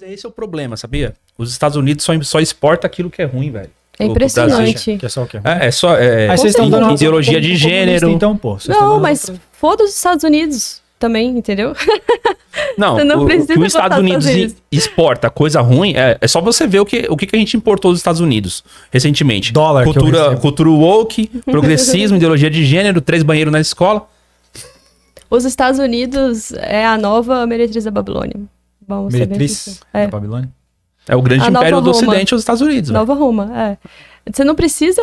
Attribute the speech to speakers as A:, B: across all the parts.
A: Mas é esse é o problema, sabia? Os Estados Unidos só, só exporta aquilo que é ruim, velho. É impressionante. Que é só o que é é, é, só. É, Aí vocês estão dando ideologia de gênero. Então, pô. Não, mas foda-se
B: os Estados Unidos também, entendeu?
A: Não, não o, que os Estados Unidos exporta coisa ruim, é, é só você ver o que, o que a gente importou dos Estados Unidos recentemente. Dólar, cultura, cultura woke, progressismo, ideologia de gênero, três banheiros na escola.
B: Os Estados Unidos é a nova meretriz da Babilônia. Vamos é Meretriz da é.
A: Babilônia. É o grande a império do Ocidente, os Estados Unidos. Nova
B: véio. Roma, é. Você não precisa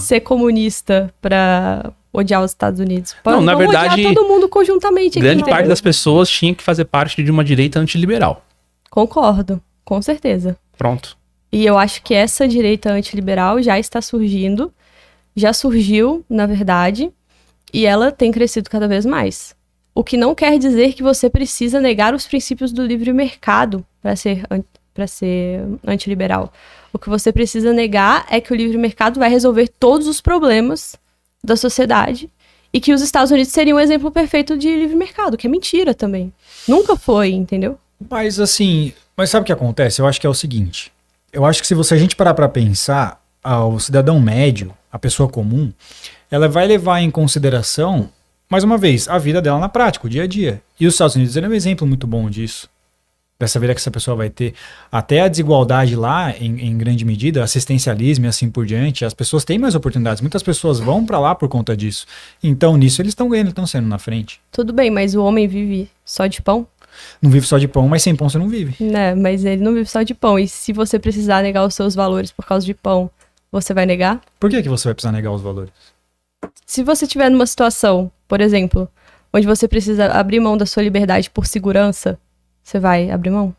B: ser comunista pra odiar os Estados Unidos. Pode, não, na verdade, todo mundo conjuntamente. Grande aqui, parte das
A: pessoas tinha que fazer parte de uma direita antiliberal.
B: Concordo, com certeza. Pronto. E eu acho que essa direita antiliberal já está surgindo, já surgiu, na verdade, e ela tem crescido cada vez mais. O que não quer dizer que você precisa negar os princípios do livre mercado para ser, para ser antiliberal. O que você precisa negar é que o livre mercado vai resolver todos os problemas da sociedade e que os Estados Unidos seriam um exemplo perfeito de livre mercado, que é mentira também. Nunca foi, entendeu?
C: Mas assim, mas sabe o que acontece? Eu acho que é o seguinte. Eu acho que se você a gente parar para pensar, ao o cidadão médio, a pessoa comum, ela vai levar em consideração mais uma vez, a vida dela na prática, o dia a dia. E os Estados Unidos é um exemplo muito bom disso. Dessa vida que essa pessoa vai ter. Até a desigualdade lá, em, em grande medida, assistencialismo e assim por diante, as pessoas têm mais oportunidades. Muitas pessoas vão para lá por conta disso. Então, nisso, eles estão ganhando, estão sendo na frente.
B: Tudo bem, mas o homem vive só de pão?
C: Não vive só de pão, mas sem pão você não vive.
B: Né, mas ele não vive só de pão. E se você precisar negar os seus valores por causa de pão, você vai negar?
C: Por que, que você vai precisar negar os valores?
B: Se você tiver numa situação por exemplo, onde você precisa abrir mão da sua liberdade por segurança, você vai abrir mão?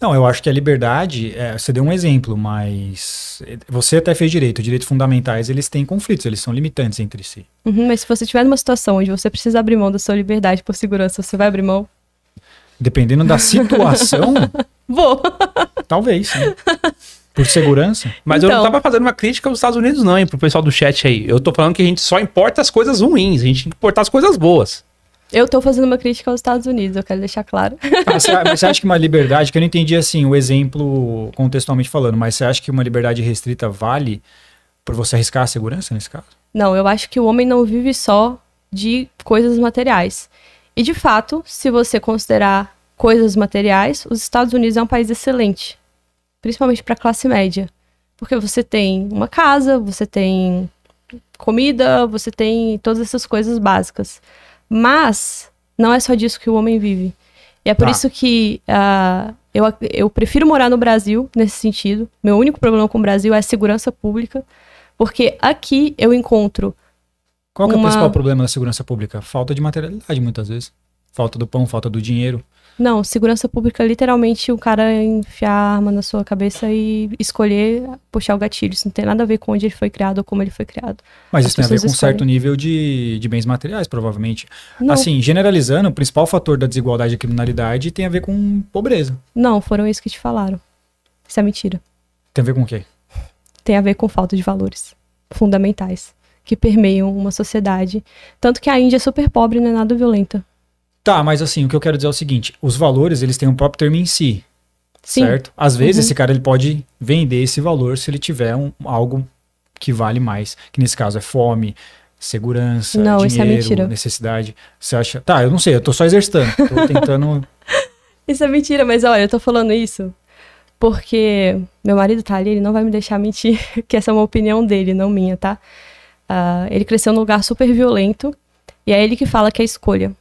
C: Não, eu acho que a liberdade, é, você deu um exemplo, mas você até fez direito. Direitos fundamentais, eles têm conflitos, eles são limitantes entre si.
B: Uhum, mas se você estiver numa situação onde você precisa abrir mão da sua liberdade por segurança, você vai abrir mão?
C: Dependendo da situação.
A: Vou. Talvez, sim. Por segurança? Mas então... eu não então. tava fazendo uma crítica aos Estados Unidos, não, hein, pro pessoal do chat aí. Eu tô falando que a gente só importa as coisas ruins, a gente tem que importar as coisas boas.
B: Eu tô fazendo uma crítica aos Estados Unidos, eu quero deixar claro.
A: Ah, você, mas você acha que uma liberdade,
C: que eu não entendi assim, o exemplo contextualmente falando, mas você acha que uma liberdade restrita vale por você arriscar a segurança nesse caso?
B: Não, eu acho que o homem não vive só de coisas materiais. E de fato, se você considerar coisas materiais, os Estados Unidos é um país excelente principalmente para classe média. Porque você tem uma casa, você tem comida, você tem todas essas coisas básicas. Mas não é só disso que o homem vive. E é por ah. isso que uh, eu, eu prefiro morar no Brasil nesse sentido. Meu único problema com o Brasil é a segurança pública, porque aqui eu encontro. Qual uma... é o principal
C: problema da segurança pública? Falta de materialidade, muitas vezes. Falta do pão, falta do dinheiro.
B: Não, segurança pública, é literalmente, o cara enfiar a arma na sua cabeça e escolher puxar o gatilho. Isso não tem nada a ver com onde ele foi criado ou como ele foi criado.
C: Mas As isso tem a ver com escolhem. um certo nível de, de bens materiais, provavelmente. Não. Assim, generalizando, o principal fator da desigualdade e criminalidade tem a ver com pobreza.
B: Não, foram isso que te falaram. Isso é mentira. Tem a ver com o quê? Tem a ver com falta de valores fundamentais que permeiam uma sociedade. Tanto que a Índia é super pobre e não é nada violenta.
C: Tá, mas assim, o que eu quero dizer é o seguinte, os valores, eles têm um próprio termo em si. Sim. Certo? Às vezes uhum. esse cara ele pode vender esse valor se ele tiver um, algo que vale mais, que nesse caso é fome, segurança, não, é dinheiro, é necessidade. Você acha? Tá, eu não sei, eu tô só exercitando, tô tentando
B: Isso é mentira, mas olha, eu tô falando isso porque meu marido tá ali, ele não vai me deixar mentir, que essa é uma opinião dele, não minha, tá? Uh, ele cresceu num lugar super violento e é ele que fala que é escolha.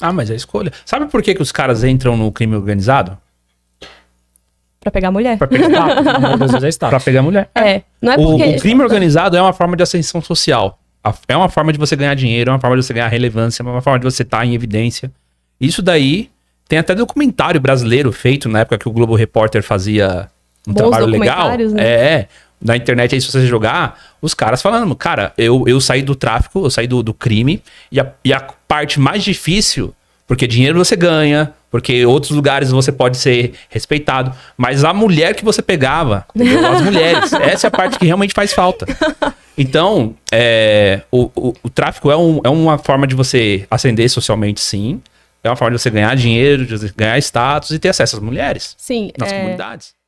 A: Ah, mas é escolha. Sabe por que, que os caras entram no crime organizado?
B: Pra pegar mulher. Pra pegar, ah,
A: pra pegar mulher.
B: É. Não é porque... o, o crime
A: organizado é uma forma de ascensão social. É uma forma de você ganhar dinheiro, é uma forma de você ganhar relevância, é uma forma de você estar tá em evidência. Isso daí tem até documentário brasileiro feito na época que o Globo Repórter fazia um Bons trabalho legal. Né? É, é na internet aí, se você jogar, os caras falando, cara, eu, eu saí do tráfico, eu saí do, do crime, e a, e a parte mais difícil, porque dinheiro você ganha, porque outros lugares você pode ser respeitado, mas a mulher que você pegava, entendeu? as mulheres, essa é a parte que realmente faz falta. Então, é, o, o, o, tráfico é, um, é uma forma de você ascender socialmente, sim. É uma forma de você ganhar dinheiro, de você ganhar status e ter acesso às mulheres.
B: Sim. Nas é... comunidades.